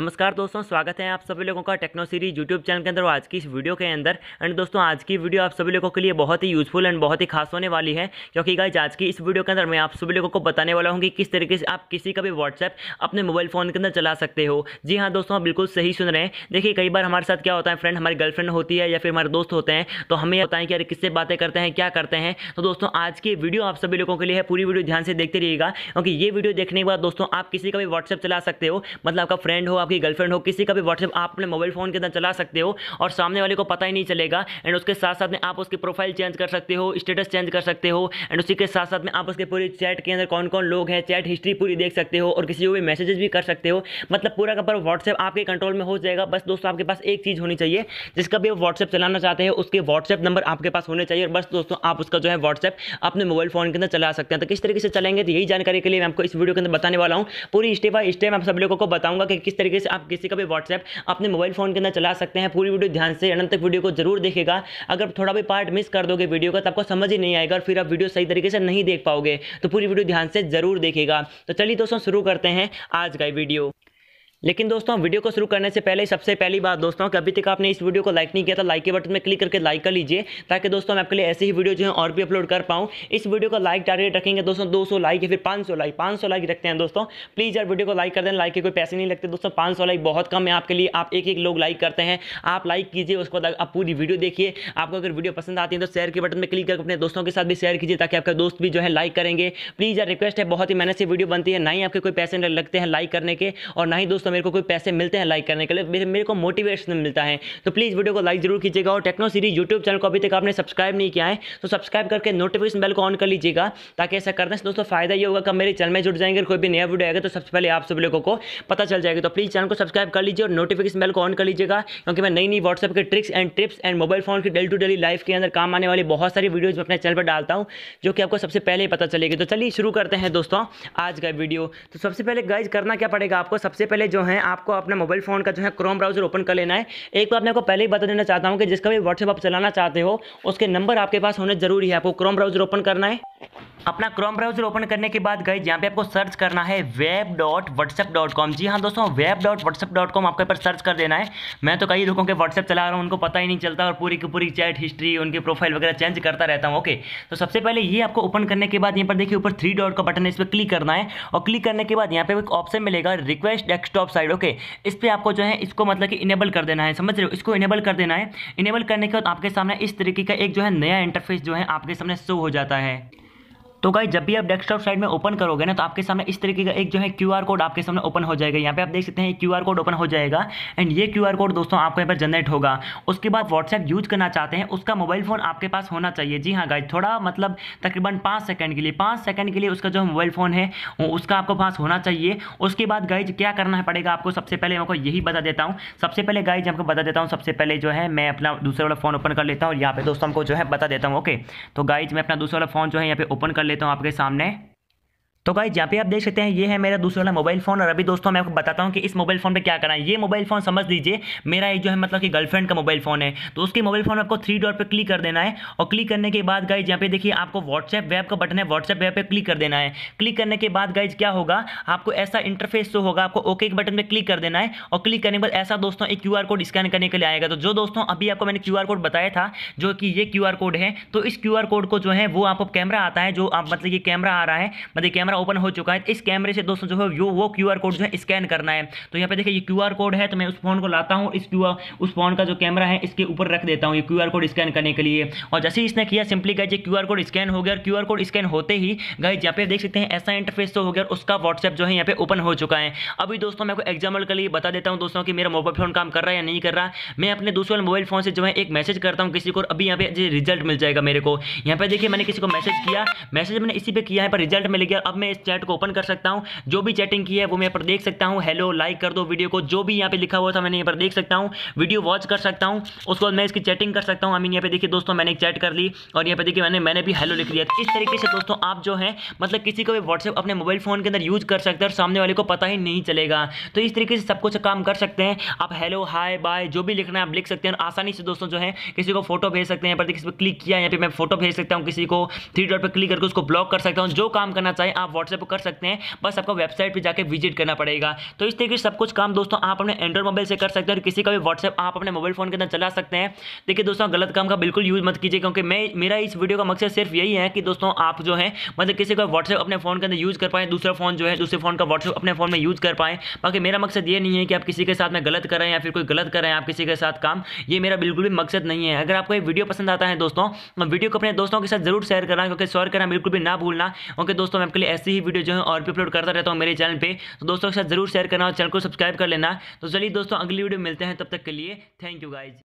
नमस्कार दोस्तों स्वागत है आप सभी लोगों का टेक्नो सीरीज यूट्यूब चैनल के अंदर और आज की इस वीडियो के अंदर एंड दोस्तों आज की वीडियो आप सभी लोगों के लिए बहुत ही यूजफुल एंड बहुत ही खास होने वाली है क्योंकि गाइज आज की इस वीडियो के अंदर मैं आप सभी लोगों को बताने वाला हूँ कि किस तरीके से आप किसी का भी व्हाट्सएप अपने मोबाइल फ़ोन के अंदर चला सकते हो जी हाँ दोस्तों आप बिल्कुल सही सुन रहे हैं देखिए कई बार हमारे साथ क्या होता है फ्रेंड हमारी गर्लफ्रेंड होती है या फिर हमारे दोस्त होते हैं तो हमें होता है कि अरे किससे बातें करते हैं क्या करते हैं तो दोस्तों आज की वीडियो आप सभी लोगों के लिए है पूरी वीडियो ध्यान से देखते रहिएगा क्योंकि ये वीडियो देखने के बाद दोस्तों आप किसी का भी व्हाट्सएप चला सकते हो मतलब आपका फ्रेंड हो आपकी गर्लफ्रेंड हो किसी का भी व्हाट्सएप आप अपने मोबाइल फ़ोन के अंदर चला सकते हो और सामने वाले को पता ही नहीं चलेगा एंड उसके साथ साथ में आप उसकी प्रोफाइल चेंज कर सकते हो स्टेटस चेंज कर सकते हो एंड उसी के साथ साथ में आप उसके पूरी चैट के अंदर कौन कौन लोग हैं चैट हिस्ट्री पूरी देख सकते हो और किसी को भी मैसेजेस भी कर सकते हो मतलब पूरा का पूरा व्हाट्सएप आपके कंट्रोल में हो जाएगा बस दोस्तों आपके पास एक चीज़ होनी चाहिए जिसका भी आप व्हाट्सएप चलाना चाहते हैं उसके व्हाट्सएप नंबर आपके पास होने चाहिए और बस दोस्तों आप उसका जो है व्हाट्सएप अपने मोबाइल फ़ोन के अंदर चला सकते हैं तो किस तरीके से चलेंगे तो यही जानकारी के लिए मैं आपको इस वीडियो के अंदर बताने वाला हूँ पूरी स्टेप बाय स्टेप आप सब लोगों को बताऊंगा कि किस तरीके तरीके से आप किसी का भी व्हाट्सएप अपने मोबाइल फ़ोन के अंदर चला सकते हैं पूरी वीडियो ध्यान से अनंत तक वीडियो को जरूर देखेगा अगर थोड़ा भी पार्ट मिस कर दोगे वीडियो का तो आपको समझ ही नहीं आएगा और फिर आप वीडियो सही तरीके से नहीं देख पाओगे तो पूरी वीडियो ध्यान से जरूर देखेगा तो चलिए दोस्तों शुरू करते हैं आज का वीडियो लेकिन दोस्तों वीडियो को शुरू करने से पहले सबसे पहली बात दोस्तों कि अभी तक आपने इस वीडियो को लाइक नहीं किया था लाइक के बटन में क्लिक करके लाइक कर लीजिए ताकि दोस्तों मैं आपके लिए ऐसे ही वीडियो जो है और भी अपलोड कर पाऊँ इस वीडियो का लाइक टारगेट रखेंगे दोस्तों 200 लाइक या फिर 500 लाइक 500 लाइक रखते हैं दोस्तों प्लीज़ यार वीडियो को लाइक कर देना लाइक के कोई पैसे नहीं लगते दोस्तों पाँच लाइक बहुत कम है आपके लिए आप एक एक लोग लाइक करते हैं आप लाइक कीजिए उसके बाद आप पूरी वीडियो देखिए आपको अगर वीडियो पसंद आती है तो शेयर के बटन में क्लिक करके अपने दोस्तों के साथ भी शेयर कीजिए ताकि आपका दोस्त भी जो है लाइक करेंगे प्लीज़ यार रिक्वेस्ट है बहुत ही मेहनत से वीडियो बनती है ना ही आपके कोई पैसे लगते हैं लाइक करने के और ना ही दोस्तों दोस्तों मेरे को कोई पैसे मिलते हैं लाइक करने के लिए मेरे, मेरे को मोटिवेशन मिलता है तो प्लीज़ वीडियो को लाइक जरूर कीजिएगा और टेक्नो सीरीज यूट्यूब चैनल को अभी तक आपने सब्सक्राइब नहीं किया है तो सब्सक्राइब करके नोटिफिकेशन बेल को ऑन कर लीजिएगा ताकि ऐसा करने से दोस्तों फायदा ये होगा कि मेरे चैनल में जुड़ जाएंगे कोई भी नया वीडियो आएगा तो सबसे पहले आप सब लोगों को पता चल जाएगा तो प्लीज़ चैनल को सब्सक्राइब कर लीजिए और नोटिफिकेशन बेल को ऑन कर लीजिएगा क्योंकि मैं नई नई व्हाट्सअप के tricks and tips and mobile phone की डेली टू डेली लाइफ के अंदर काम आने वाली बहुत सारी वीडियोज अपने चैनल पर डालता हूँ जो कि आपको सबसे पहले पता चलेगी तो चलिए शुरू करते हैं दोस्तों आज का वीडियो तो सबसे पहले गाइज करना क्या पड़ेगा आपको सबसे पहले जो जो है आपको अपने मोबाइल फ़ोन का जो है क्रोम ब्राउज़र ओपन कर लेना है एक बार मैं आपको पहले ही बता देना चाहता हूँ कि जिसका भी व्हाट्सएप आप चलाना चाहते हो उसके नंबर आपके पास होने ज़रूरी है आपको क्रोम ब्राउज़र ओपन करना है अपना क्रोम ब्राउजर ओपन करने के बाद गए जहाँ पे आपको सर्च करना है web dot WhatsApp dot com जी हाँ दोस्तों web dot WhatsApp dot com आपके पर सर्च कर देना है मैं तो कई लोगों के व्हाट्सएप चला रहा हूँ उनको पता ही नहीं चलता और पूरी की पूरी चैट हिस्ट्री उनकी प्रोफाइल वगैरह चेंज करता रहता हूँ ओके तो सबसे पहले ये आपको ओपन करने के बाद यहाँ पर देखिए ऊपर थ्री डॉट का बटन है इस पर क्लिक करना है और क्लिक करने के बाद यहाँ पे एक ऑप्शन मिलेगा request desktop top side okay इस पर आपको जो है इसको मतलब कि इनेबल कर देना है समझ रहे हो इसको इनेबल कर देना है इनेबल करने के बाद आपके सामने इस तरीके का एक जो है नया इंटरफेस जो है आपके सामने शो हो जाता है तो गाई जब भी आप डेस्कटॉप साइड में ओपन करोगे ना तो आपके सामने इस तरीके का एक जो है क्यू कोड आपके सामने ओपन हो जाएगा यहाँ पे आप देख सकते हैं क्यूआर कोड ओपन हो जाएगा एंड ये क्यू कोड दोस्तों आपको यहाँ पर जनरेट होगा उसके बाद व्हाट्सएप यूज करना चाहते हैं उसका मोबाइल फोन आपके पास होना चाहिए जी हाँ गाइज थोड़ा मतलब तकरीबन पाँच सेकंड के लिए पाँच सेकंड के लिए उसका जो मोबाइल फोन है उसका आपको पास होना चाहिए उसके बाद गाइज क्या करना पड़ेगा आपको सबसे पहले आपको यही बता देता हूँ सबसे पहले गाइज आपको बता देता हूँ सबसे पहले जो है मैं अपना दूसरा वाला फोन ओपन कर लेता हूँ और यहाँ पे दोस्तों को जो है बता देता हूँ ओके तो गाइज मैं अपना दूसरा वाला फोन जो है यहाँ पे ओपन कर लेता हूँ आपके सामने तो गाइज यहाँ पे आप देख सकते हैं ये है मेरा दूसरा वाला मोबाइल फोन और अभी दोस्तों मैं आपको बताता हूँ कि इस मोबाइल फोन पे क्या करना है ये मोबाइल फोन समझ लीजिए मेरा एक जो है मतलब कि गर्लफ्रेंड का मोबाइल फोन है तो उसके मोबाइल फोन आपको थ्री डॉट पे क्लिक कर देना है और क्लिक करने के बाद गाइज यहाँ पे देखिए आपको व्हाट्सएप वेब का बटन है व्हाट्सएप वेब पर क्लिक कर देना है क्लिक करने के बाद गाइज क्या होगा आपको ऐसा इंटरफेस जो होगा आपको ओके के बटन पर क्लिक कर देना है और क्लिक करने के बाद ऐसा दोस्तों एक क्यू कोड स्कैन करने के लिए आएगा तो जो दोस्तों अभी आपको मैंने क्यू कोड बताया था जो कि ये क्यू कोड है तो इस क्यू कोड को जो है वो आपको कैमरा आता है जो आप मतलब कि कैमरा आ रहा है मतलब कैमरा कैमरा ओपन हो चुका है इस कैमरे से दोस्तों जो है वो वो क्यू कोड जो है स्कैन करना है तो यहाँ पे देखिए ये क्यू कोड है तो मैं उस फोन को लाता हूँ इस क्यू उस फोन का जो कैमरा है इसके ऊपर रख देता हूँ ये क्यू कोड स्कैन करने के लिए और जैसे इसने किया सिंपली गए ये क्यू कोड स्कैन हो गया और क्यू कोड स्कैन होते ही गए यहाँ पे देख सकते हैं ऐसा इंटरफेस तो हो गया और उसका व्हाट्सएप जो है यहाँ पे ओपन हो चुका है अभी दोस्तों मैं आपको एग्जाम्पल के लिए बता देता हूँ दोस्तों की मेरा मोबाइल फोन काम कर रहा है या नहीं कर रहा मैं अपने दूसरे मोबाइल फोन से जो है एक मैसेज करता हूँ किसी को अभी यहाँ पे रिजल्ट मिल जाएगा मेरे को यहाँ पे देखिए मैंने किसी को मैसेज किया मैसेज मैंने इसी पे किया है पर रिजल्ट मिल गया अब मैं इस चैट को ओपन कर सकता हूँ जो भी चैटिंग की है वो मैं यहाँ पर देख सकता हूँ हेलो लाइक कर दो वीडियो को जो भी यहाँ पे लिखा हुआ था मैंने यहाँ पर देख सकता हूँ वीडियो वॉच कर सकता हूँ उसके बाद मैं इसकी चैटिंग कर सकता हूँ आई मीन यहाँ पे देखिए दोस्तों मैंने एक चैट कर ली और यहाँ पे देखिए मैंने मैंने भी हेलो लिख लिया इस तरीके से दोस्तों आप जो है मतलब किसी को भी व्हाट्सएप अपने मोबाइल फ़ोन के अंदर यूज़ कर सकते हैं और सामने वाले को पता ही नहीं चलेगा तो इस तरीके से सब कुछ काम कर सकते हैं आप हेलो हाय बाय जो भी लिखना है आप लिख सकते हैं आसानी से दोस्तों जो है किसी को फोटो भेज सकते हैं पर किसी पर क्लिक किया यहाँ पे मैं फोटो भेज सकता हूँ किसी को थ्री डॉट पर क्लिक करके उसको ब्लॉक कर सकता हूँ जो काम करना चाहिए आप आप व्हाट्सएप कर सकते हैं बस आपको वेबसाइट पर जाकर विजिट करना पड़ेगा तो इस तरीके से सब कुछ काम दोस्तों आप अपने एंड्रॉइड मोबाइल से कर सकते हैं और किसी का भी व्हाट्सएप आप अपने मोबाइल फोन के अंदर चला सकते हैं देखिए दोस्तों गलत काम का बिल्कुल यूज़ मत कीजिए क्योंकि मैं मेरा इस वीडियो का मकसद सिर्फ यही है कि दोस्तों आप जो है मतलब किसी का व्हाट्सएप अपने फोन के अंदर यूज़ कर पाए दूसरा फोन जो है दूसरे फोन का व्हाट्सएप अपने फोन में यूज़ कर पाए बाकी मेरा मकसद ये नहीं है कि आप किसी के साथ में गलत करें या फिर कोई गलत करें आप किसी के साथ काम ये मेरा बिल्कुल भी मकसद नहीं है अगर आपको ये वीडियो पसंद आता है दोस्तों वीडियो तो को अपने दोस्तों के साथ जरूर शेयर करना क्योंकि शेयर करना बिल्कुल भी ना भूलना ओके दोस्तों मैं आपके लिए ऐसी ही वीडियो जो है और भी अपलोड करता रहता हूँ मेरे चैनल पर तो दोस्तों के साथ जरूर शेयर करना और चैनल को सब्सक्राइब कर लेना तो चलिए दोस्तों अगली वीडियो मिलते हैं तब तक के लिए थैंक यू गाइज